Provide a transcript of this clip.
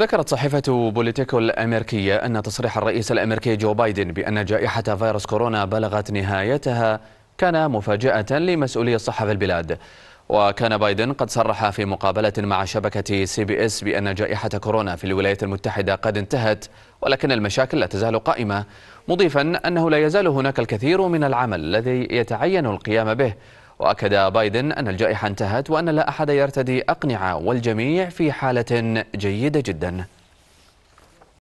ذكرت صحيفة بوليتيكو الأمريكية أن تصريح الرئيس الأمريكي جو بايدن بأن جائحة فيروس كورونا بلغت نهايتها كان مفاجأة لمسؤولي الصحة في البلاد وكان بايدن قد صرح في مقابلة مع شبكة سي بي اس بأن جائحة كورونا في الولايات المتحدة قد انتهت ولكن المشاكل لا تزال قائمة مضيفا أنه لا يزال هناك الكثير من العمل الذي يتعين القيام به وأكد بايدن أن الجائحة انتهت وأن لا أحد يرتدي أقنعة والجميع في حالة جيدة جداً